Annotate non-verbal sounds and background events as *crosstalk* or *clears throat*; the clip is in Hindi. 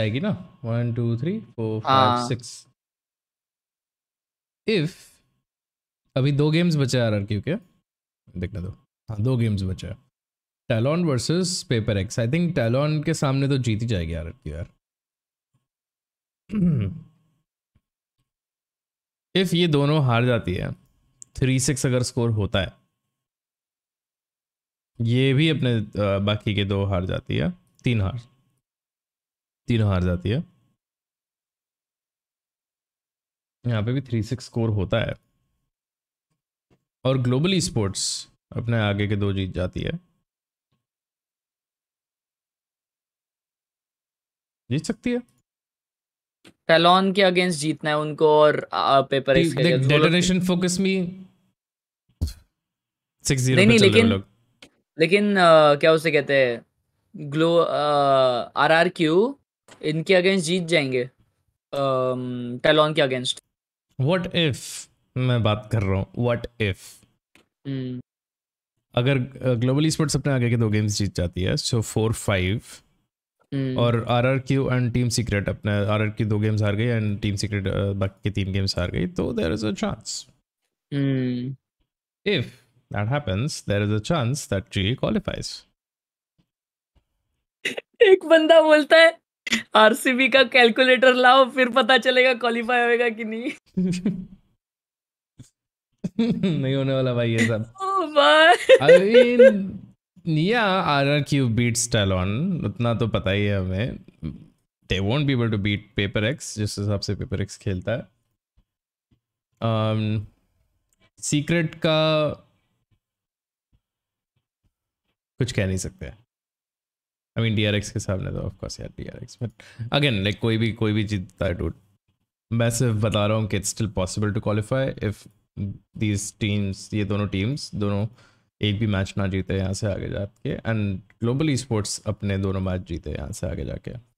जाएगी ना one two three four five six if अभी दो गेम्स बचे आर आर क्यू के देखने दो हाँ दो गेम्स बचे Talon versus Paper X I think Talon के सामने तो जीत ही जाएगी आर आर क्यू यार इफ *clears throat* ये दोनों हार जाती है थ्री सिक्स अगर स्कोर होता है ये भी अपने बाकी के दो हार जाती है तीन हार तीनों हार जाती है यहाँ पे भी थ्री सिक्स स्कोर होता है और ग्लोबली स्पोर्ट्स अपने आगे के दो जीत जाती है जीत सकती है टेलॉन के अगेंस्ट जीतना है उनको और पेपर डेटोनेशन फोकस मी नहीं, नहीं लेकिन लेकिन आ, क्या उसे कहते हैं ग्लो आर आर क्यू इनके अगेंस्ट जीत जाएंगे टेलोन के अगेंस्ट व्हाट इफ मैं बात कर रहा हूँ व्हाट हम्म। इफ अगर ग्लोबल स्पोर्ट्स अपने आगे के दो गेम्स जीत जाती है सो फोर फाइव और R R Q and team Secret अपने आर आर की दो गेम्स हार गई एंड टीम सीक्रेट बाकी के तीन गेम्स हार गई तो there is a chance if that happens there is a chance that G qualifies एक बंदा बोलता है आरसीबी का कैलकुलेटर लाओ फिर पता चलेगा क्वालिफाई होएगा कि नहीं नहीं होने वाला भाई ये सब R R Q beat style on उतना तो पता ही है हमें they won't be able to beat paper X जिस हिसाब से पेपर एक्स खेलता है सीक्रेट um, का कुछ कह नहीं सकते आई मीन डीआरएक्स के सामने तो ऑफ कोर्स यार डीआरएक्स बट अगेन लाइक कोई भी कोई भी जीतता है डूड मैं सिर्फ बता रहा हूँ कि it's still possible to qualify if these teams ये दोनों टीम्स दोनों एक भी मैच ना जीते यहाँ से आगे जाके एंड ग्लोबली स्पोर्ट्स अपने दोनों मैच जीते यहाँ से आगे जाके